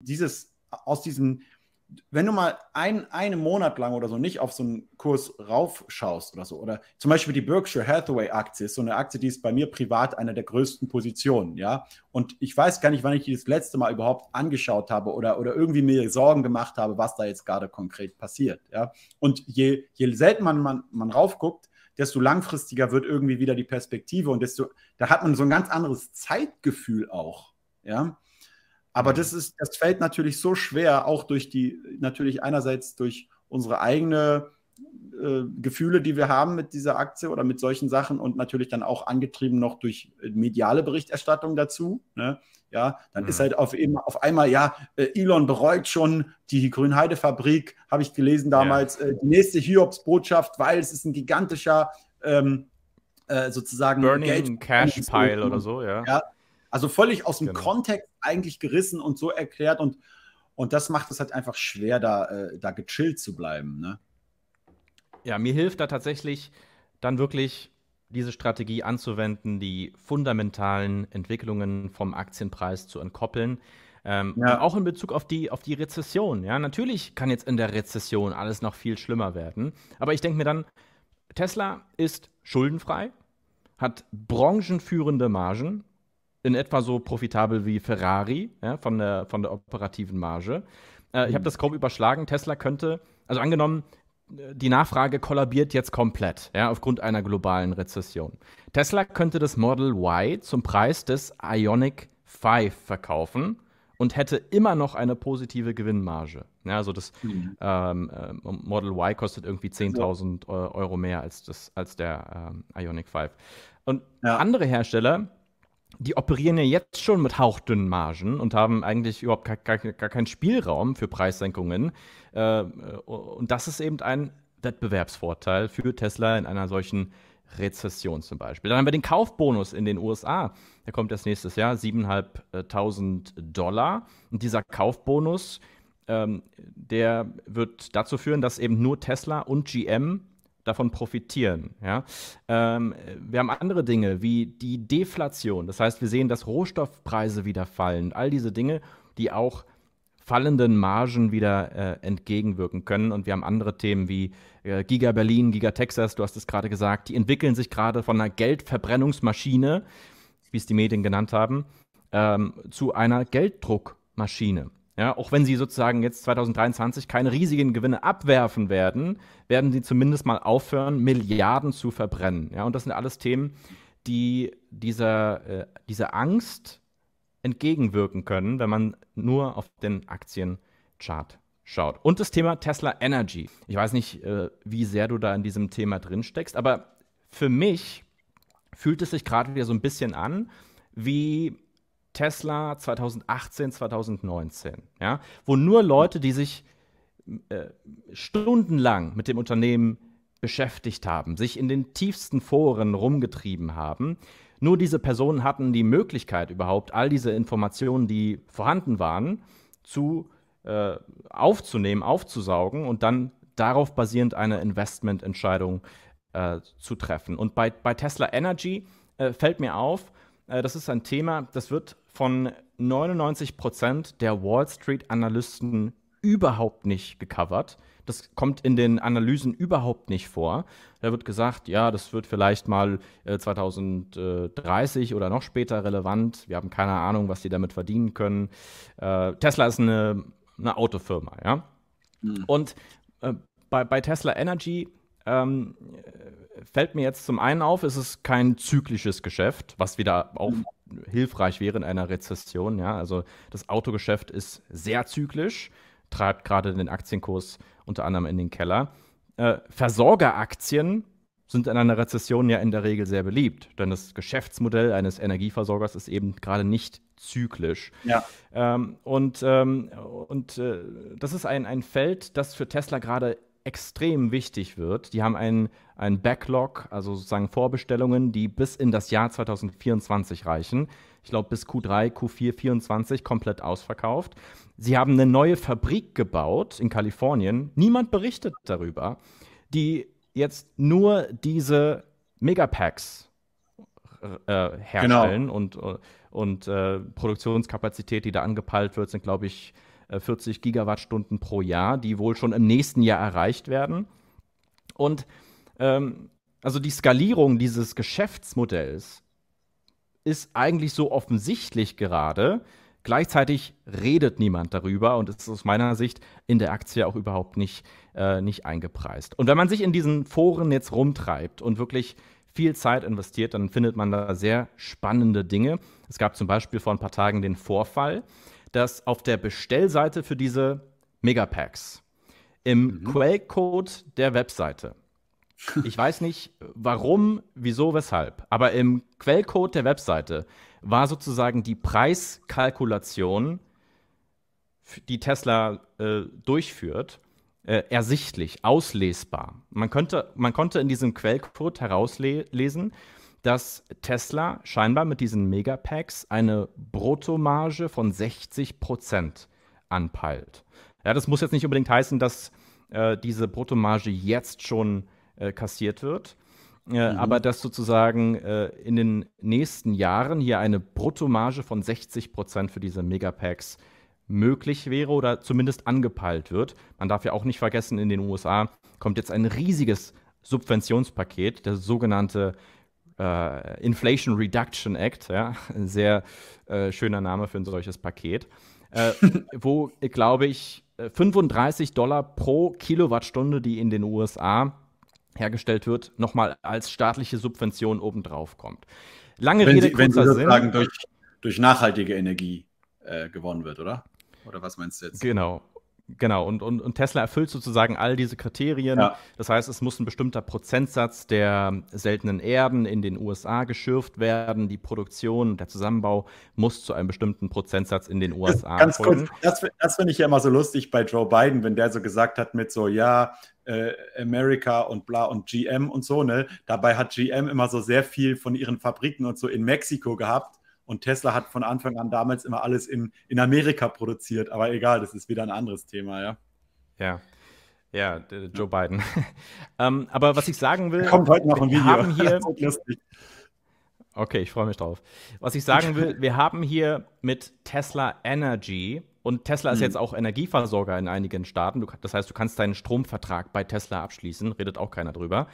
dieses, aus diesem, wenn du mal ein, einen Monat lang oder so nicht auf so einen Kurs raufschaust oder so, oder zum Beispiel die Berkshire Hathaway Aktie ist so eine Aktie, die ist bei mir privat eine der größten Positionen, ja. Und ich weiß gar nicht, wann ich die das letzte Mal überhaupt angeschaut habe oder, oder irgendwie mir Sorgen gemacht habe, was da jetzt gerade konkret passiert, ja. Und je, je selten man, man, man raufguckt, desto langfristiger wird irgendwie wieder die Perspektive und desto, da hat man so ein ganz anderes Zeitgefühl auch, ja. Aber das ist, das fällt natürlich so schwer, auch durch die, natürlich einerseits durch unsere eigene äh, Gefühle, die wir haben mit dieser Aktie oder mit solchen Sachen und natürlich dann auch angetrieben noch durch äh, mediale Berichterstattung dazu. Ne? Ja, dann mhm. ist halt auf, eben, auf einmal, ja, äh, Elon bereut schon die Grünheidefabrik, habe ich gelesen damals, ja. äh, die nächste Hiobs-Botschaft, weil es ist ein gigantischer ähm, äh, sozusagen Burning Geld Cash Pile oder so, ja. ja. Also völlig aus dem genau. Kontext eigentlich gerissen und so erklärt und, und das macht es halt einfach schwer, da, äh, da gechillt zu bleiben. Ne? Ja, mir hilft da tatsächlich dann wirklich diese Strategie anzuwenden, die fundamentalen Entwicklungen vom Aktienpreis zu entkoppeln. Ähm, ja. Auch in Bezug auf die, auf die Rezession. Ja, natürlich kann jetzt in der Rezession alles noch viel schlimmer werden. Aber ich denke mir dann, Tesla ist schuldenfrei, hat branchenführende Margen in etwa so profitabel wie Ferrari ja, von, der, von der operativen Marge. Äh, ich habe mhm. das grob überschlagen. Tesla könnte, also angenommen, äh, die Nachfrage kollabiert jetzt komplett, ja, aufgrund einer globalen Rezession. Tesla könnte das Model Y zum Preis des Ionic 5 verkaufen und hätte immer noch eine positive Gewinnmarge. Ja, also das mhm. ähm, äh, Model Y kostet irgendwie 10.000 also äh, Euro mehr als, das, als der ähm, Ionic 5. Und ja. andere Hersteller die operieren ja jetzt schon mit hauchdünnen Margen und haben eigentlich überhaupt gar, gar, gar keinen Spielraum für Preissenkungen. Äh, äh, und das ist eben ein Wettbewerbsvorteil für Tesla in einer solchen Rezession zum Beispiel. Dann haben wir den Kaufbonus in den USA. Der kommt erst nächstes Jahr, 7.500 Dollar. Und dieser Kaufbonus, ähm, der wird dazu führen, dass eben nur Tesla und GM davon profitieren. Ja? Ähm, wir haben andere Dinge wie die Deflation. Das heißt, wir sehen, dass Rohstoffpreise wieder fallen. All diese Dinge, die auch fallenden Margen wieder äh, entgegenwirken können. Und wir haben andere Themen wie äh, Giga Berlin, Giga Texas, du hast es gerade gesagt, die entwickeln sich gerade von einer Geldverbrennungsmaschine, wie es die Medien genannt haben, ähm, zu einer Gelddruckmaschine. Ja, auch wenn sie sozusagen jetzt 2023 keine riesigen Gewinne abwerfen werden, werden sie zumindest mal aufhören, Milliarden zu verbrennen. Ja, und das sind alles Themen, die dieser, äh, dieser Angst entgegenwirken können, wenn man nur auf den Aktienchart schaut. Und das Thema Tesla Energy. Ich weiß nicht, äh, wie sehr du da in diesem Thema drin steckst, aber für mich fühlt es sich gerade wieder so ein bisschen an, wie Tesla 2018, 2019, ja, wo nur Leute, die sich äh, stundenlang mit dem Unternehmen beschäftigt haben, sich in den tiefsten Foren rumgetrieben haben, nur diese Personen hatten die Möglichkeit überhaupt, all diese Informationen, die vorhanden waren, zu äh, aufzunehmen, aufzusaugen und dann darauf basierend eine Investmententscheidung äh, zu treffen. Und bei, bei Tesla Energy äh, fällt mir auf, äh, das ist ein Thema, das wird von 99 Prozent der Wall Street Analysten überhaupt nicht gecovert. Das kommt in den Analysen überhaupt nicht vor. Da wird gesagt, ja, das wird vielleicht mal äh, 2030 oder noch später relevant. Wir haben keine Ahnung, was die damit verdienen können. Äh, Tesla ist eine, eine Autofirma, ja. Mhm. Und äh, bei, bei Tesla Energy ähm, fällt mir jetzt zum einen auf, es ist kein zyklisches Geschäft, was wieder auch mhm. hilfreich wäre in einer Rezession. Ja? Also das Autogeschäft ist sehr zyklisch, treibt gerade den Aktienkurs unter anderem in den Keller. Äh, Versorgeraktien sind in einer Rezession ja in der Regel sehr beliebt, denn das Geschäftsmodell eines Energieversorgers ist eben gerade nicht zyklisch. Ja. Ähm, und ähm, und äh, das ist ein, ein Feld, das für Tesla gerade extrem wichtig wird. Die haben einen, einen Backlog, also sozusagen Vorbestellungen, die bis in das Jahr 2024 reichen. Ich glaube, bis Q3, Q4 24 komplett ausverkauft. Sie haben eine neue Fabrik gebaut in Kalifornien. Niemand berichtet darüber, die jetzt nur diese Megapacks äh, herstellen genau. und, äh, und äh, Produktionskapazität, die da angepeilt wird, sind, glaube ich, 40 äh, Gigawattstunden pro Jahr, die wohl schon im nächsten Jahr erreicht werden. Und ähm, also die Skalierung dieses Geschäftsmodells ist eigentlich so offensichtlich gerade. Gleichzeitig redet niemand darüber und ist aus meiner Sicht in der Aktie auch überhaupt nicht, äh, nicht eingepreist. Und wenn man sich in diesen Foren jetzt rumtreibt und wirklich viel Zeit investiert, dann findet man da sehr spannende Dinge. Es gab zum Beispiel vor ein paar Tagen den Vorfall, dass auf der Bestellseite für diese Megapacks im mhm. Quellcode der Webseite, ich weiß nicht warum, wieso, weshalb, aber im Quellcode der Webseite war sozusagen die Preiskalkulation, die Tesla äh, durchführt, äh, ersichtlich, auslesbar. Man, könnte, man konnte in diesem Quellcode herauslesen, dass Tesla scheinbar mit diesen Megapacks eine Bruttomarge von 60 Prozent anpeilt. Ja, das muss jetzt nicht unbedingt heißen, dass äh, diese Bruttomarge jetzt schon äh, kassiert wird, äh, mhm. aber dass sozusagen äh, in den nächsten Jahren hier eine Bruttomarge von 60 Prozent für diese Megapacks möglich wäre oder zumindest angepeilt wird. Man darf ja auch nicht vergessen, in den USA kommt jetzt ein riesiges Subventionspaket, der sogenannte äh, Inflation Reduction Act, ja, ein sehr äh, schöner Name für ein solches Paket, äh, wo, glaube ich, 35 äh, Dollar pro Kilowattstunde, die in den USA hergestellt wird, nochmal als staatliche Subvention obendrauf kommt. Lange wenn Rede, Sie, wenn Sie sozusagen Sinn. Durch, durch nachhaltige Energie äh, gewonnen wird, oder? Oder was meinst du jetzt? Genau. Genau, und, und, und Tesla erfüllt sozusagen all diese Kriterien. Ja. Das heißt, es muss ein bestimmter Prozentsatz der seltenen Erden in den USA geschürft werden. Die Produktion, der Zusammenbau muss zu einem bestimmten Prozentsatz in den USA das, folgen. Kurz, das, das finde ich ja immer so lustig bei Joe Biden, wenn der so gesagt hat mit so, ja, äh, America und bla und GM und so, ne? Dabei hat GM immer so sehr viel von ihren Fabriken und so in Mexiko gehabt und Tesla hat von Anfang an damals immer alles in, in Amerika produziert. Aber egal, das ist wieder ein anderes Thema, ja. Ja. Ja, Joe Biden. ähm, aber was ich sagen will, kommt heute noch ein Video. Haben hier, okay, ich freue mich drauf. Was ich sagen will, wir haben hier mit Tesla Energy und Tesla ist hm. jetzt auch Energieversorger in einigen Staaten. Du, das heißt, du kannst deinen Stromvertrag bei Tesla abschließen, redet auch keiner drüber.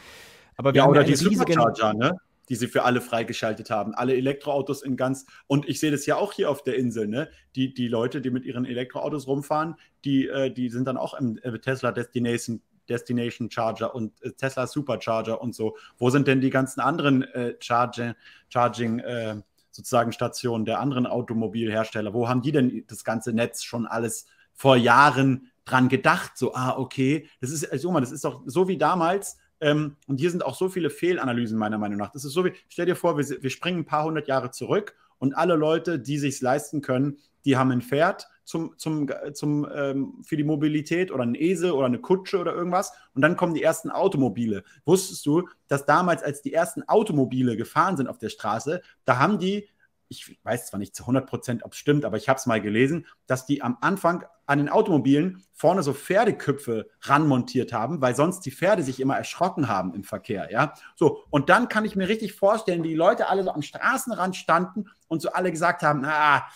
Aber wir ja, haben oder die riesigen, Supercharger, ne? die sie für alle freigeschaltet haben. Alle Elektroautos in ganz, und ich sehe das ja auch hier auf der Insel, ne? Die, die Leute, die mit ihren Elektroautos rumfahren, die, äh, die sind dann auch im äh, Tesla Destination Destination Charger und äh, Tesla Supercharger und so. Wo sind denn die ganzen anderen äh, Charging, Charging äh, sozusagen Stationen der anderen Automobilhersteller? Wo haben die denn das ganze Netz schon alles vor Jahren dran gedacht? So, ah, okay, das ist, also, das ist doch so wie damals, ähm, und hier sind auch so viele Fehlanalysen, meiner Meinung nach. Das ist so wie, stell dir vor, wir, wir springen ein paar hundert Jahre zurück und alle Leute, die sich leisten können, die haben ein Pferd zum, zum, äh, zum, ähm, für die Mobilität oder einen Esel oder eine Kutsche oder irgendwas. Und dann kommen die ersten Automobile. Wusstest du, dass damals, als die ersten Automobile gefahren sind auf der Straße, da haben die ich weiß zwar nicht zu 100 Prozent, ob es stimmt, aber ich habe es mal gelesen, dass die am Anfang an den Automobilen vorne so Pferdeköpfe ranmontiert haben, weil sonst die Pferde sich immer erschrocken haben im Verkehr, ja. So, und dann kann ich mir richtig vorstellen, wie die Leute alle so am Straßenrand standen und so alle gesagt haben, ah,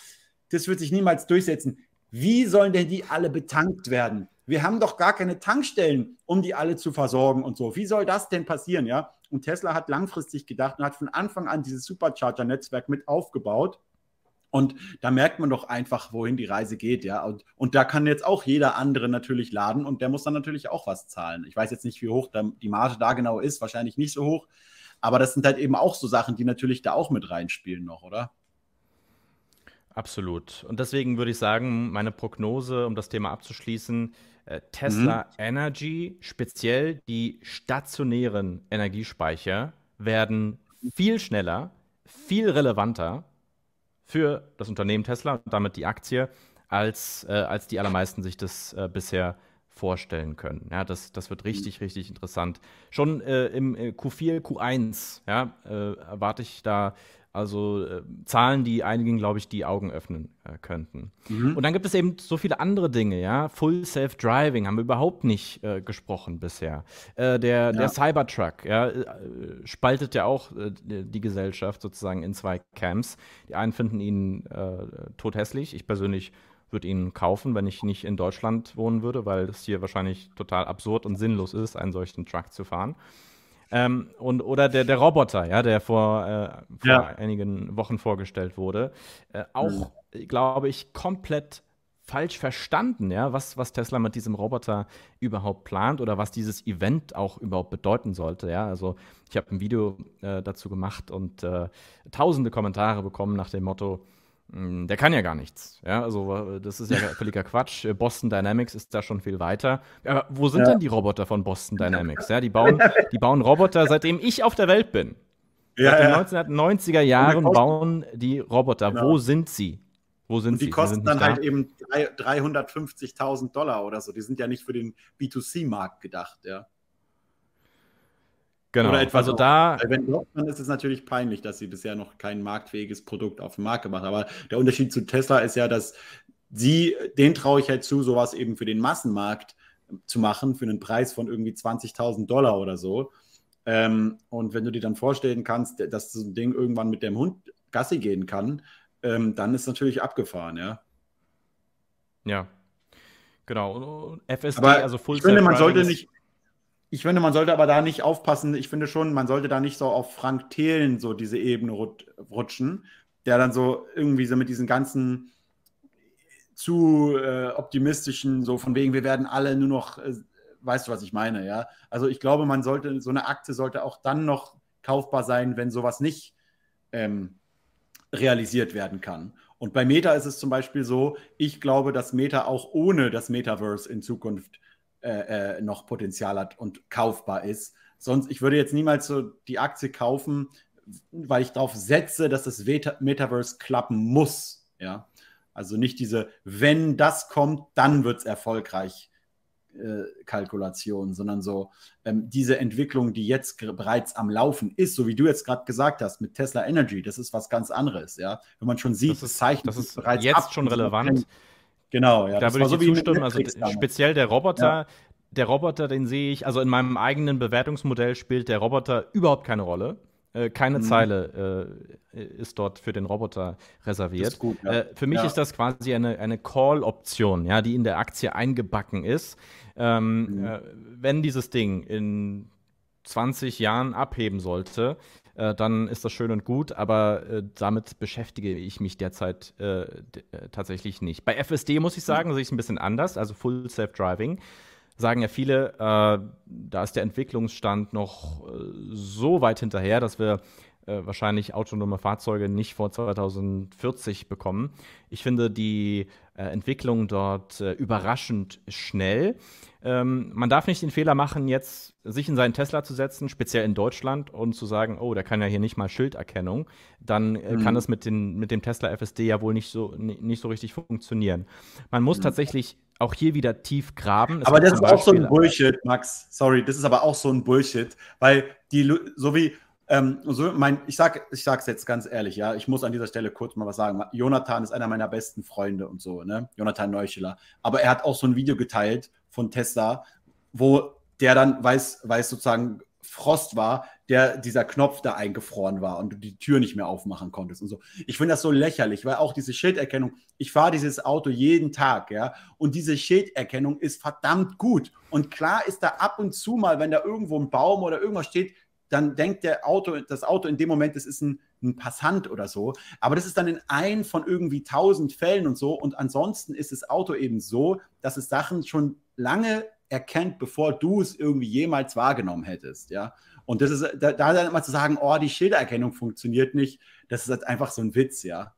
das wird sich niemals durchsetzen. Wie sollen denn die alle betankt werden? Wir haben doch gar keine Tankstellen, um die alle zu versorgen und so. Wie soll das denn passieren, ja? Und Tesla hat langfristig gedacht und hat von Anfang an dieses Supercharger-Netzwerk mit aufgebaut. Und da merkt man doch einfach, wohin die Reise geht, ja. Und, und da kann jetzt auch jeder andere natürlich laden und der muss dann natürlich auch was zahlen. Ich weiß jetzt nicht, wie hoch da, die Marge da genau ist, wahrscheinlich nicht so hoch. Aber das sind halt eben auch so Sachen, die natürlich da auch mit reinspielen noch, oder? Absolut. Und deswegen würde ich sagen, meine Prognose, um das Thema abzuschließen, äh, Tesla mhm. Energy, speziell die stationären Energiespeicher, werden viel schneller, viel relevanter für das Unternehmen Tesla und damit die Aktie, als, äh, als die allermeisten sich das äh, bisher vorstellen können. Ja, das, das wird mhm. richtig, richtig interessant. Schon äh, im Q4, äh, Q1 ja, äh, erwarte ich da also äh, Zahlen, die einigen, glaube ich, die Augen öffnen äh, könnten. Mhm. Und dann gibt es eben so viele andere Dinge, ja. Full Self-Driving haben wir überhaupt nicht äh, gesprochen bisher. Äh, der, ja. der Cybertruck ja, äh, spaltet ja auch äh, die Gesellschaft sozusagen in zwei Camps. Die einen finden ihn tothässlich. Ich persönlich würde ihn kaufen, wenn ich nicht in Deutschland wohnen würde, weil es hier wahrscheinlich total absurd und sinnlos ist, einen solchen Truck zu fahren. Ähm, und, oder der, der Roboter, ja, der vor, äh, vor ja. einigen Wochen vorgestellt wurde. Äh, auch, mhm. glaube ich, komplett falsch verstanden, ja, was, was Tesla mit diesem Roboter überhaupt plant oder was dieses Event auch überhaupt bedeuten sollte, ja. Also ich habe ein Video äh, dazu gemacht und äh, tausende Kommentare bekommen nach dem Motto, Mm, der kann ja gar nichts. Ja, also äh, das ist ja völliger Quatsch. Äh, Boston Dynamics ist da schon viel weiter. Aber wo sind ja. denn die Roboter von Boston Dynamics? Ja, die bauen, die bauen Roboter, seitdem ich auf der Welt bin. Ja, Seit ja. den 1990er Jahren bauen die Roboter. Genau. Wo sind sie? Wo sind und die sie? kosten dann da? halt eben 350.000 Dollar oder so. Die sind ja nicht für den B2C-Markt gedacht, ja. Genau. Oder etwas also da. Auch, wenn doch, dann ist es natürlich peinlich, dass sie bisher noch kein marktfähiges Produkt auf den Markt gemacht haben. Aber der Unterschied zu Tesla ist ja, dass sie, den traue ich halt zu, sowas eben für den Massenmarkt ähm, zu machen, für einen Preis von irgendwie 20.000 Dollar oder so. Ähm, und wenn du dir dann vorstellen kannst, dass so ein Ding irgendwann mit dem Hund Gassi gehen kann, ähm, dann ist natürlich abgefahren, ja. Ja. Genau. FSD, Aber also Full ich finde, man sollte nicht ich finde, man sollte aber da nicht aufpassen. Ich finde schon, man sollte da nicht so auf Frank Thelen so diese Ebene rutschen, der dann so irgendwie so mit diesen ganzen zu äh, optimistischen, so von wegen, wir werden alle nur noch, äh, weißt du, was ich meine, ja. Also ich glaube, man sollte, so eine Aktie sollte auch dann noch kaufbar sein, wenn sowas nicht ähm, realisiert werden kann. Und bei Meta ist es zum Beispiel so, ich glaube, dass Meta auch ohne das Metaverse in Zukunft äh, äh, noch Potenzial hat und kaufbar ist. Sonst, ich würde jetzt niemals so die Aktie kaufen, weil ich darauf setze, dass das Metaverse klappen muss. Ja? Also nicht diese, wenn das kommt, dann wird es erfolgreich. Äh, Kalkulation, sondern so ähm, diese Entwicklung, die jetzt bereits am Laufen ist, so wie du jetzt gerade gesagt hast, mit Tesla Energy, das ist was ganz anderes, ja. Wenn man schon sieht, das, ist, das Zeichen das ist bereits jetzt ab, schon relevant. Genau, ja. Da das würde ich so zustimmen. Also speziell der Roboter, ja. der Roboter, den sehe ich, also in meinem eigenen Bewertungsmodell spielt der Roboter überhaupt keine Rolle. Äh, keine mhm. Zeile äh, ist dort für den Roboter reserviert. Gut, ja. äh, für mich ja. ist das quasi eine, eine Call-Option, ja, die in der Aktie eingebacken ist. Ähm, mhm. Äh, wenn dieses Ding in 20 Jahren abheben sollte, äh, dann ist das schön und gut, aber äh, damit beschäftige ich mich derzeit äh, äh, tatsächlich nicht. Bei FSD muss ich sagen, sehe ich es ein bisschen anders, also Full Self Driving. Sagen ja viele, äh, da ist der Entwicklungsstand noch so weit hinterher, dass wir äh, wahrscheinlich autonome Fahrzeuge nicht vor 2040 bekommen. Ich finde die äh, Entwicklung dort äh, überraschend schnell. Ähm, man darf nicht den Fehler machen, jetzt sich in seinen Tesla zu setzen, speziell in Deutschland, und zu sagen, oh, der kann ja hier nicht mal Schilderkennung. Dann äh, mhm. kann das mit, den, mit dem Tesla FSD ja wohl nicht so, nicht so richtig funktionieren. Man muss mhm. tatsächlich auch hier wieder tief graben. Es aber das ist Beispiel auch so ein Bullshit, Max. Sorry, das ist aber auch so ein Bullshit, weil die, so wie ähm, so mein, ich sage ich jetzt ganz ehrlich, ja, ich muss an dieser Stelle kurz mal was sagen. Jonathan ist einer meiner besten Freunde und so, ne? Jonathan Neuschiller. Aber er hat auch so ein Video geteilt von Tessa, wo der dann, weiß, weiß sozusagen Frost war, der dieser Knopf da eingefroren war und du die Tür nicht mehr aufmachen konntest und so. Ich finde das so lächerlich, weil auch diese Schilderkennung, ich fahre dieses Auto jeden Tag, ja, und diese Schilderkennung ist verdammt gut. Und klar ist da ab und zu mal, wenn da irgendwo ein Baum oder irgendwas steht, dann denkt der Auto, das Auto in dem Moment, es ist ein, ein Passant oder so. Aber das ist dann in ein von irgendwie tausend Fällen und so. Und ansonsten ist das Auto eben so, dass es Sachen schon lange erkennt, bevor du es irgendwie jemals wahrgenommen hättest, ja. Und das ist, da, da dann immer zu sagen, oh, die Schildererkennung funktioniert nicht, das ist halt einfach so ein Witz, ja.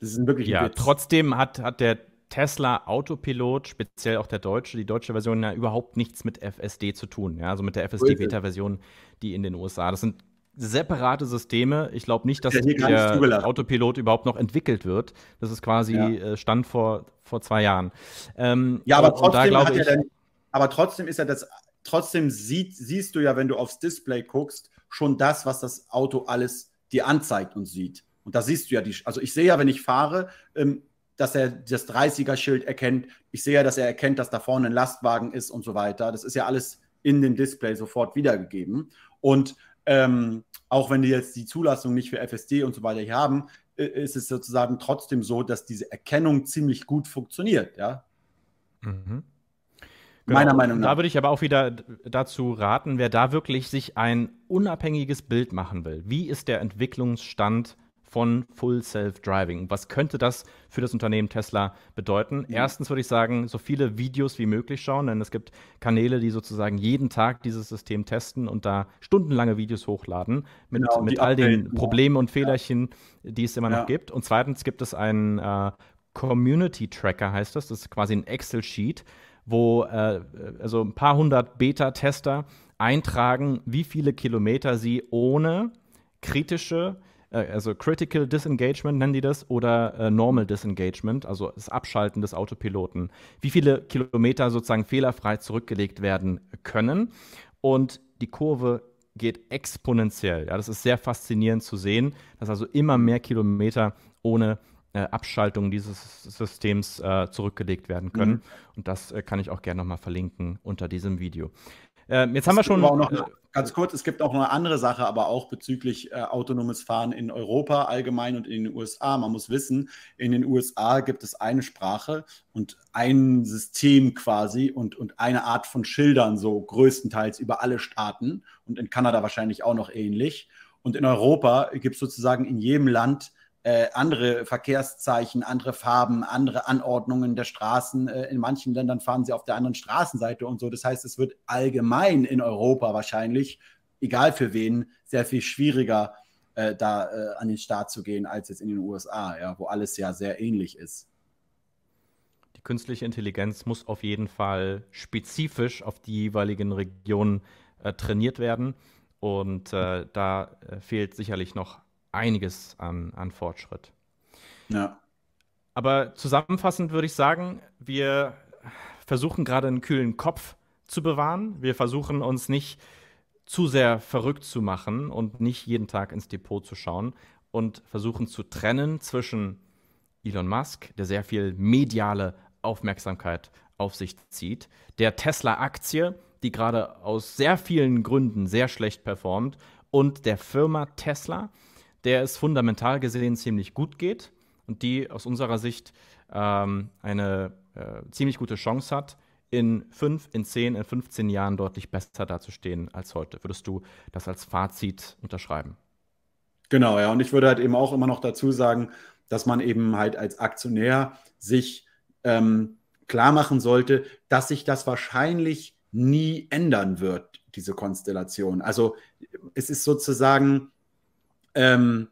Das ist wirklich ein ja, Witz. Trotzdem hat, hat der Tesla Autopilot, speziell auch der deutsche, die deutsche Version, ja überhaupt nichts mit FSD zu tun. Ja? Also mit der FSD-Beta-Version, die in den USA. Das sind separate Systeme. Ich glaube nicht, dass ja, der Autopilot überhaupt noch entwickelt wird. Das ist quasi ja. Äh, Stand vor, vor zwei Jahren. Ähm, ja, aber trotzdem, da, ich, dann, aber trotzdem ist ja das, trotzdem sieht, siehst du ja, wenn du aufs Display guckst, schon das, was das Auto alles dir anzeigt und sieht. Und da siehst du ja die, also ich sehe ja, wenn ich fahre, ähm, dass er das 30er-Schild erkennt. Ich sehe ja, dass er erkennt, dass da vorne ein Lastwagen ist und so weiter. Das ist ja alles in dem Display sofort wiedergegeben. Und ähm, auch wenn die jetzt die Zulassung nicht für FSD und so weiter hier haben, äh, ist es sozusagen trotzdem so, dass diese Erkennung ziemlich gut funktioniert, ja. Mhm. Genau. Meiner Meinung nach. Da würde ich aber auch wieder dazu raten, wer da wirklich sich ein unabhängiges Bild machen will. Wie ist der Entwicklungsstand von Full Self Driving. Was könnte das für das Unternehmen Tesla bedeuten? Mhm. Erstens würde ich sagen, so viele Videos wie möglich schauen, denn es gibt Kanäle, die sozusagen jeden Tag dieses System testen und da stundenlange Videos hochladen mit, genau, mit all den Problemen und Fehlerchen, ja. die es immer noch ja. gibt. Und zweitens gibt es einen äh, Community Tracker, heißt das. Das ist quasi ein Excel-Sheet, wo äh, also ein paar hundert Beta-Tester eintragen, wie viele Kilometer sie ohne kritische äh, also Critical Disengagement nennen die das, oder äh, Normal Disengagement, also das Abschalten des Autopiloten. Wie viele Kilometer sozusagen fehlerfrei zurückgelegt werden können. Und die Kurve geht exponentiell. Ja, das ist sehr faszinierend zu sehen, dass also immer mehr Kilometer ohne äh, Abschaltung dieses Systems äh, zurückgelegt werden können. Mhm. Und das äh, kann ich auch gerne nochmal verlinken unter diesem Video. Äh, jetzt haben wir schon. Noch, äh, ganz kurz, es gibt auch noch eine andere Sache, aber auch bezüglich äh, autonomes Fahren in Europa allgemein und in den USA. Man muss wissen, in den USA gibt es eine Sprache und ein System quasi und, und eine Art von Schildern, so größtenteils über alle Staaten und in Kanada wahrscheinlich auch noch ähnlich. Und in Europa gibt es sozusagen in jedem Land äh, andere Verkehrszeichen, andere Farben, andere Anordnungen der Straßen. Äh, in manchen Ländern fahren sie auf der anderen Straßenseite und so. Das heißt, es wird allgemein in Europa wahrscheinlich, egal für wen, sehr viel schwieriger, äh, da äh, an den Start zu gehen, als jetzt in den USA, ja, wo alles ja sehr ähnlich ist. Die künstliche Intelligenz muss auf jeden Fall spezifisch auf die jeweiligen Regionen äh, trainiert werden. Und äh, da fehlt sicherlich noch einiges an, an Fortschritt. Ja. Aber zusammenfassend würde ich sagen, wir versuchen gerade einen kühlen Kopf zu bewahren. Wir versuchen uns nicht zu sehr verrückt zu machen und nicht jeden Tag ins Depot zu schauen und versuchen zu trennen zwischen Elon Musk, der sehr viel mediale Aufmerksamkeit auf sich zieht, der Tesla-Aktie, die gerade aus sehr vielen Gründen sehr schlecht performt, und der Firma Tesla, der es fundamental gesehen ziemlich gut geht und die aus unserer Sicht ähm, eine äh, ziemlich gute Chance hat, in fünf, in zehn, in 15 Jahren deutlich besser dazustehen als heute. Würdest du das als Fazit unterschreiben? Genau, ja. Und ich würde halt eben auch immer noch dazu sagen, dass man eben halt als Aktionär sich ähm, klar machen sollte, dass sich das wahrscheinlich nie ändern wird, diese Konstellation. Also es ist sozusagen ähm,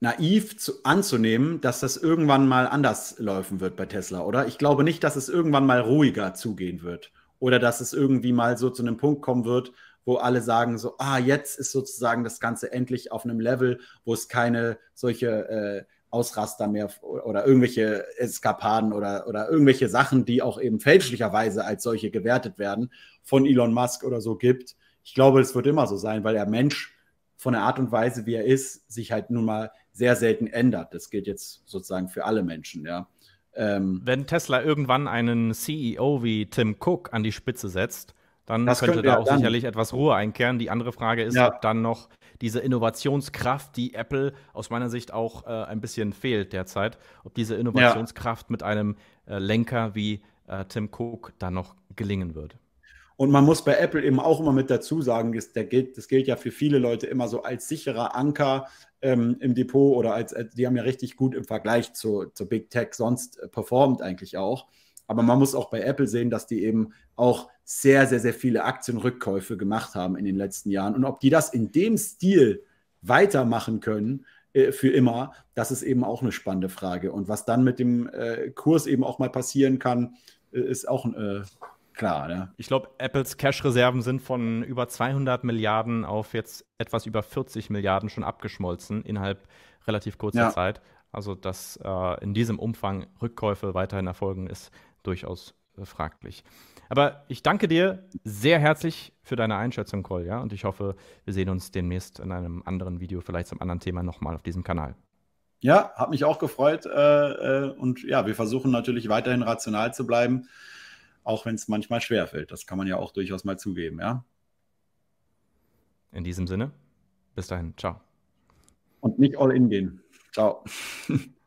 naiv zu, anzunehmen, dass das irgendwann mal anders laufen wird bei Tesla, oder? Ich glaube nicht, dass es irgendwann mal ruhiger zugehen wird oder dass es irgendwie mal so zu einem Punkt kommen wird, wo alle sagen so, ah, jetzt ist sozusagen das Ganze endlich auf einem Level, wo es keine solche äh, Ausraster mehr oder irgendwelche Eskapaden oder, oder irgendwelche Sachen, die auch eben fälschlicherweise als solche gewertet werden, von Elon Musk oder so gibt. Ich glaube, es wird immer so sein, weil er Mensch von der Art und Weise, wie er ist, sich halt nun mal sehr selten ändert. Das gilt jetzt sozusagen für alle Menschen, ja. Ähm, Wenn Tesla irgendwann einen CEO wie Tim Cook an die Spitze setzt, dann könnte, könnte da auch dann. sicherlich etwas Ruhe einkehren. Die andere Frage ist, ja. ob dann noch diese Innovationskraft, die Apple aus meiner Sicht auch äh, ein bisschen fehlt derzeit, ob diese Innovationskraft ja. mit einem äh, Lenker wie äh, Tim Cook dann noch gelingen wird. Und man muss bei Apple eben auch immer mit dazu sagen, das, gilt, das gilt ja für viele Leute immer so als sicherer Anker ähm, im Depot oder als, äh, die haben ja richtig gut im Vergleich zu, zu Big Tech sonst äh, performt eigentlich auch. Aber man muss auch bei Apple sehen, dass die eben auch sehr, sehr, sehr viele Aktienrückkäufe gemacht haben in den letzten Jahren. Und ob die das in dem Stil weitermachen können, äh, für immer. Das ist eben auch eine spannende Frage. Und was dann mit dem äh, Kurs eben auch mal passieren kann, äh, ist auch ein äh, klar. Ne? Ich glaube, Apples Cash-Reserven sind von über 200 Milliarden auf jetzt etwas über 40 Milliarden schon abgeschmolzen innerhalb relativ kurzer ja. Zeit. Also, dass äh, in diesem Umfang Rückkäufe weiterhin erfolgen, ist durchaus fraglich. Aber ich danke dir sehr herzlich für deine Einschätzung, Cole, ja. Und ich hoffe, wir sehen uns demnächst in einem anderen Video, vielleicht zum anderen Thema nochmal auf diesem Kanal. Ja, hat mich auch gefreut. Äh, äh und ja, wir versuchen natürlich weiterhin rational zu bleiben auch wenn es manchmal schwerfällt. Das kann man ja auch durchaus mal zugeben, ja. In diesem Sinne, bis dahin, ciao. Und nicht all in gehen. Ciao.